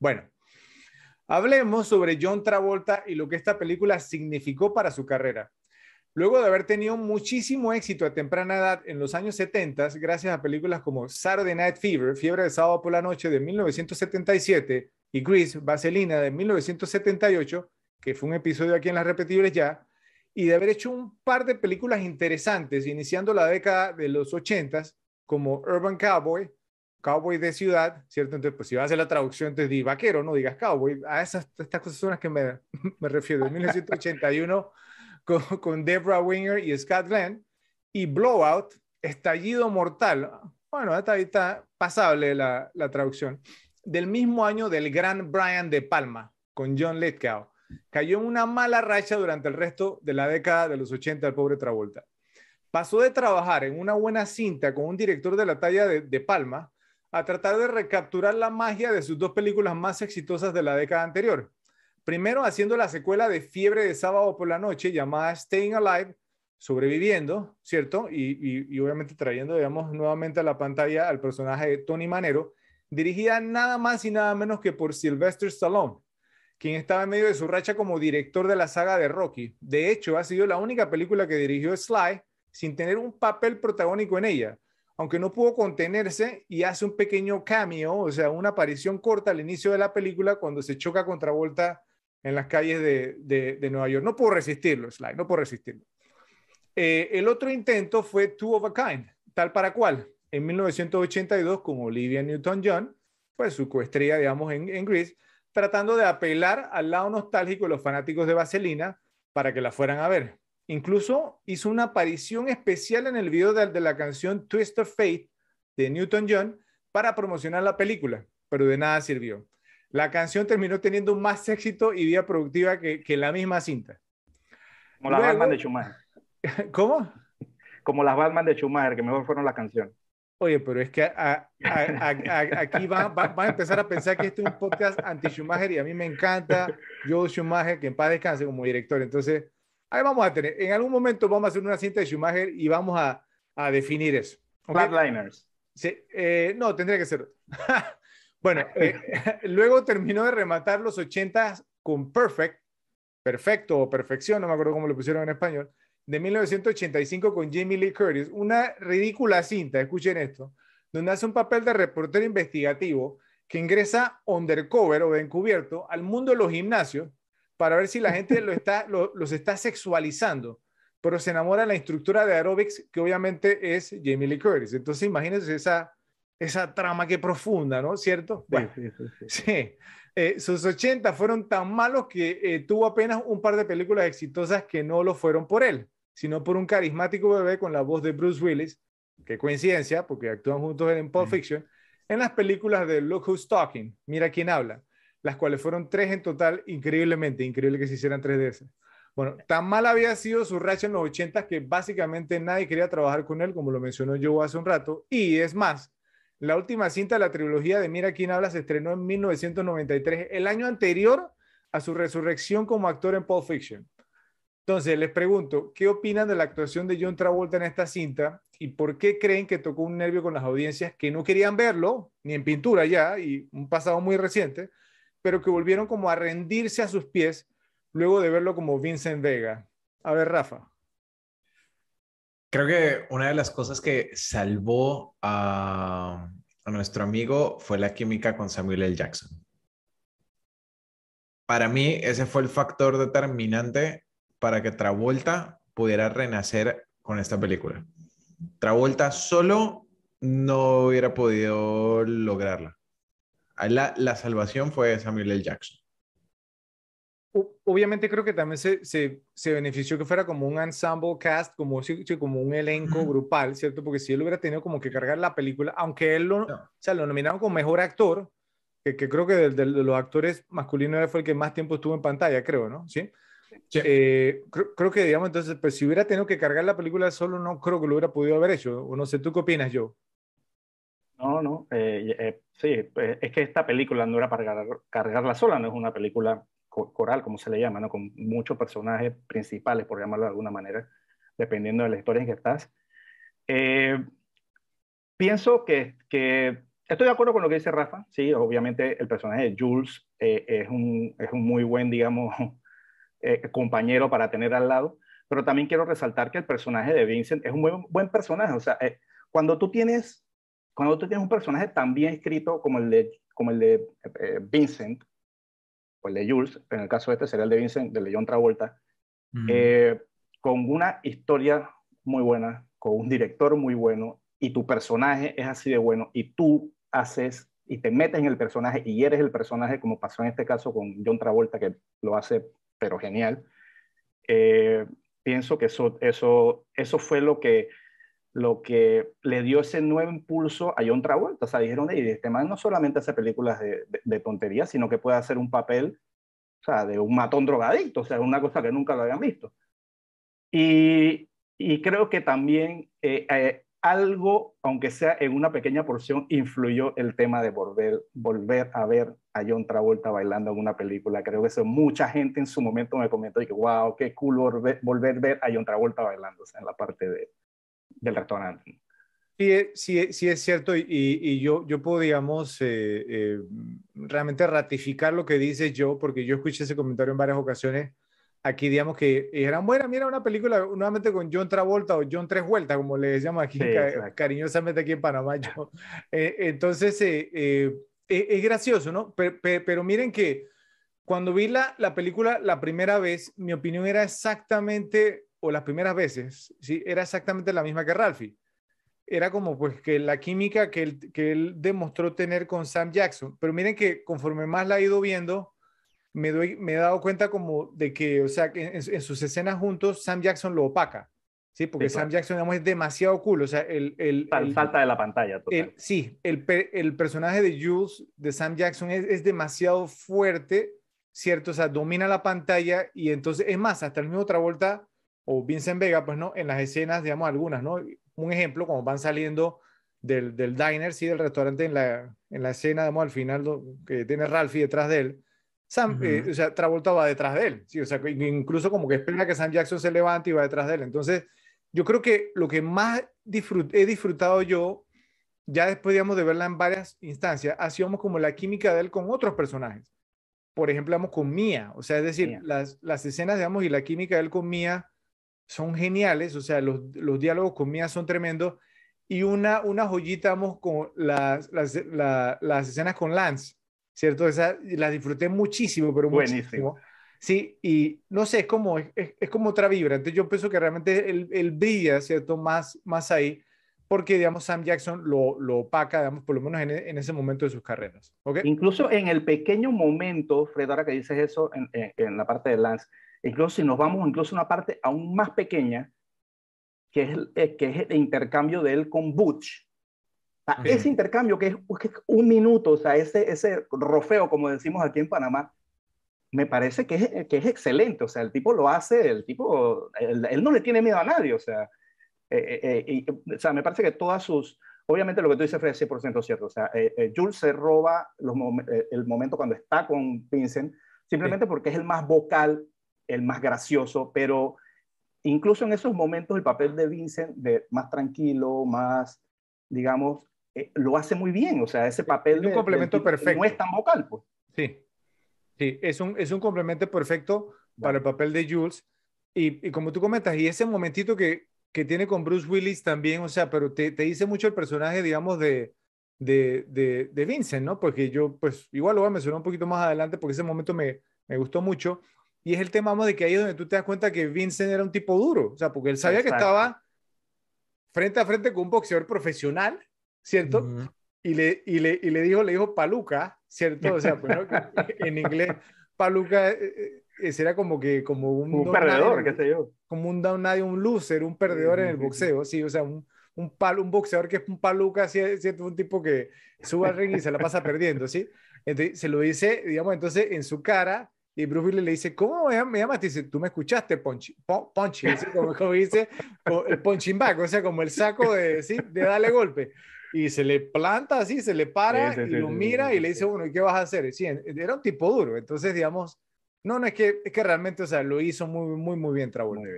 Bueno, hablemos sobre John Travolta y lo que esta película significó para su carrera. Luego de haber tenido muchísimo éxito a temprana edad en los años 70, gracias a películas como Saturday Night Fever, Fiebre de Sábado por la Noche de 1977 y Grease, Vaselina de 1978, que fue un episodio aquí en Las Repetibles ya, y de haber hecho un par de películas interesantes, iniciando la década de los 80 como Urban Cowboy, cowboy de ciudad, ¿cierto? Entonces, pues si vas a hacer la traducción, entonces di vaquero, no digas cowboy. A esas, estas cosas son las que me, refiero. En 1981, con, con Winger y Scott Glenn, y Blowout, Estallido Mortal. Bueno, está, está pasable la, la, traducción. Del mismo año del gran Brian De Palma, con John Lithgow. Cayó en una mala racha durante el resto de la década de los 80 el pobre Travolta. Pasó de trabajar en una buena cinta con un director de la talla de Palma, a tratar de recapturar la magia de sus dos películas más exitosas de la década anterior. Primero haciendo la secuela de Fiebre de Sábado por la Noche llamada Staying Alive, sobreviviendo, ¿cierto? Y, obviamente trayendo, digamos, nuevamente a la pantalla al personaje de Tony Manero, dirigida nada más y nada menos que por Sylvester Stallone, quien estaba en medio de su racha como director de la saga de Rocky. De hecho, ha sido la única película que dirigió Sly sin tener un papel protagónico en ella aunque no pudo contenerse y hace un pequeño cameo, o sea, una aparición corta al inicio de la película cuando se choca contra Volta en las calles de, Nueva York. No pudo resistirlo, Sly, no pudo resistirlo. Eh, el otro intento fue Two of a Kind, tal para cual, en 1982 con Olivia Newton-John, pues su coestrella, digamos, en, en Grease, tratando de apelar al lado nostálgico de los fanáticos de Vaselina para que la fueran a ver. Incluso hizo una aparición especial en el video de, la canción Twist of Fate de Newton John para promocionar la película, pero de nada sirvió. La canción terminó teniendo más éxito y vía productiva que, la misma cinta. Como las Batman de Schumacher. ¿Cómo? Como las Batman de Schumacher, que mejor fueron la canción. Oye, pero es que aquí van, a empezar a pensar que esto es un podcast anti-Schumacher y a mí me encanta Joe Schumacher, que en paz descanse como director. Entonces, Ahí vamos a tener, en algún momento vamos a hacer una cinta de Schumacher y vamos a, a definir eso. ¿Okay? Flatliners. Sí, eh, no, tendría que ser. bueno, eh, luego terminó de rematar los 80 con Perfect, Perfecto o Perfección, no me acuerdo cómo lo pusieron en español, de 1985 con Jamie Lee Curtis. Una ridícula cinta, escuchen esto, donde hace un papel de reportero investigativo que ingresa undercover o de encubierto al mundo de los gimnasios para ver si la gente lo está, los está sexualizando. Pero se enamora de la estructura de aerobics, que obviamente es Jamie Lee Curtis. Entonces, imagínense esa, esa trama que profunda, ¿no? ¿Cierto? sí. Eh, sus 80 fueron tan malos que eh, tuvo apenas un par de películas exitosas que no lo fueron por él, sino por un carismático bebé con la voz de Bruce Willis, qué coincidencia, porque actúan juntos en Pulp Fiction, en las películas de Look Who's Talking, Mira quién habla, las cuales fueron tres en total, increíblemente, increíble que se hicieran tres de esas. Bueno, tan mal había sido su racha en los 80 que básicamente nadie quería trabajar con él, como lo mencionó yo hace un rato. Y es más, la última cinta de la trilogía de Mira quién habla se estrenó en 1993, el año anterior a su resurrección como actor en Pulp Fiction. Entonces, les pregunto, ¿qué opinan de la actuación de John Travolta en esta cinta y por qué creen que tocó un nervio con las audiencias que no querían verlo, ni en pintura ya, y un pasado muy reciente? pero que volvieron como a rendirse a sus pies luego de verlo como Vincent Vega. A ver, Rafa. Creo que una de las cosas que salvó a, nuestro amigo fue la química con Samuel L. Jackson. Para mí, ese fue el factor determinante para que Travolta pudiera renacer con esta película. Travolta solo no hubiera podido lograrla. La, salvación fue Samuel L. Jackson. Obviamente creo que también se, se, se, benefició que fuera como un ensemble cast, como, como un elenco grupal, ¿cierto? Porque si él hubiera tenido como que cargar la película, aunque él lo, lo nominaron como mejor actor, que, creo que de, los actores masculinos fue el que más tiempo estuvo en pantalla, creo, ¿no? Sí. Eh, creo, que, digamos, entonces, pues, si hubiera tenido que cargar la película solo, no creo que lo hubiera podido haber hecho. O no sé, ¿tú qué opinas, yo? No, no, eh, eh, sí, eh, es que esta película no era para cargarla sola, no es una película coral, como se le llama, ¿no? con muchos personajes principales, por llamarlo de alguna manera, dependiendo de la historia en que estás. pienso que, estoy de acuerdo con lo que dice Rafa, sí, obviamente el personaje de Jules es, un, muy buen, digamos, compañero para tener al lado, pero también quiero resaltar que el personaje de Vincent es un muy buen personaje, o sea, cuando tú tienes cuando tú tienes un personaje tan bien escrito como el de, como el de eh, Vincent, o el de Jules, en el caso este sería el de Vincent, de John Travolta, eh, con una historia muy buena, con un director muy bueno, y tu personaje es así de bueno, y tú haces y te metes en el personaje y eres el personaje, como pasó en este caso con John Travolta, que lo hace pero genial. Eh, pienso que eso, eso, eso fue lo que lo que le dio ese nuevo impulso a John Travolta. O sea, dijeron, de este man no solamente hace películas de, de, tonterías, sino que puede hacer un papel, o sea, de un matón drogadicto, o sea, una cosa que nunca lo habían visto. Y, y creo que también eh, eh, algo, aunque sea en una pequeña porción, influyó el tema de volver, volver a ver a John Travolta bailando en una película. Creo que eso mucha gente en su momento me comentó y que, wow, qué cool volver, volver a ver a John Travolta bailando o sea, en la parte de, del restaurante. Sí, eh, eh, sí, es cierto y, yo, yo puedo, digamos, eh, realmente ratificar lo que dice yo, porque yo escuché ese comentario en varias ocasiones. Aquí, digamos, que eran buena, mira una película nuevamente con John Travolta o John Tres Vueltas, como le decíamos aquí cariñosamente aquí en Panamá. entonces, e-, es gracioso, ¿no? Pero, pero, pero, miren que cuando vi la, la película la primera vez, mi opinión era exactamente o las primeras veces, ¿sí? era exactamente la misma que Ralphie. Era como pues que la química que él, que él demostró tener con Sam Jackson. Pero miren que conforme más la he ido viendo, me, doy, me he dado cuenta como de que, o sea, que en, sus escenas juntos, Sam Jackson lo opaca. Sí, porque Sam Jackson es demasiado cool. O sea, el. el, de la pantalla. sí, el, el personaje de Jules, de Sam Jackson, es, demasiado fuerte, ¿cierto? O sea, domina la pantalla y entonces, es más, hasta el mismo otra vuelta o Vincent Vega, pues no, en las escenas, digamos, algunas, ¿no? Un ejemplo, como van saliendo del, diner, sí, del restaurante, en la, en la escena, digamos, al final, lo, que tiene Ralphie detrás de él, Sam, eh, o sea, Travolta va detrás de él, sí, o sea, incluso como que espera que Sam Jackson se levante y va detrás de él. Entonces, yo creo que lo que más he disfrutado yo, ya después, digamos, de verla en varias instancias, ha sido como la química de él con otros personajes. Por ejemplo, digamos, con Mía, o sea, es decir, las, las escenas, digamos, y la química de él con Mía, son geniales, o sea, los, diálogos con Mia son tremendos. Y una, una joyita, vamos, con las, las, escenas con Lance, ¿cierto? Esa, las disfruté muchísimo, pero Buenísimo. Sí, y no sé, es como, es, como otra vibra. Entonces yo pienso que realmente él, brilla, ¿cierto? Más, más ahí, porque, digamos, Sam Jackson lo, lo opaca, digamos, por lo menos en, ese momento de sus carreras. Incluso en el pequeño momento, Fred, ahora que dices eso, en la parte de Lance, Incluso si nos vamos incluso a una parte aún más pequeña, que es el, eh, que es el intercambio de él con Butch. Ese intercambio que es, un minuto, o sea, ese, ese rofeo, como decimos aquí en Panamá, me parece que es, que es excelente. O sea, el tipo lo hace, el tipo, él, no le tiene miedo a nadie. O sea, eh, eh, o sea, me parece que todas sus, obviamente lo que tú dices, Fred, es 100% cierto. O sea, Jules se roba el momento cuando está con Vincent, simplemente porque es el más vocal el más gracioso, pero incluso en esos momentos el papel de Vincent, de más tranquilo, más, digamos, eh, lo hace muy bien. O sea, ese papel... un complemento perfecto. No es tan vocal, pues. Sí, sí, es un, es un complemento perfecto para el papel de Jules. Y, como tú comentas, y ese momentito que, tiene con Bruce Willis también, o sea, pero te, te dice mucho el personaje, digamos, de, de, de, Vincent, ¿no? Porque yo, pues, igual lo voy a mencionar un poquito más adelante porque ese momento me, me gustó mucho. Y es el tema vamos, de que ahí es donde tú te das cuenta que Vincent era un tipo duro, o sea, porque él sabía que estaba frente a frente con un boxeador profesional, ¿cierto? y, le, y, le, y le dijo, le dijo paluca, ¿cierto? O sea, pues, en inglés, paluca eh, eh, era como que, como un... un perdedor, qué sé yo. Como un down un loser, un perdedor en el boxeo, sí, o sea, un, un, palo, un boxeador que es un paluca, ¿cierto? Un tipo que sube al ring y se la pasa perdiendo, ¿sí? Entonces, se lo dice, digamos, entonces en su cara, y Bruce Willis le dice, ¿cómo me llamas Y dice, tú me escuchaste, Ponchi, Ponchi, como, como, dice, el Back, o sea, como el saco de, ¿sí? de darle golpe. Y se le planta así, se le para y lo mira y le dice, bueno, ¿y qué vas a hacer? Sí, era un tipo duro. Entonces, digamos, no, no, es que, es que realmente, o sea, lo hizo muy, muy, muy bien Travolta.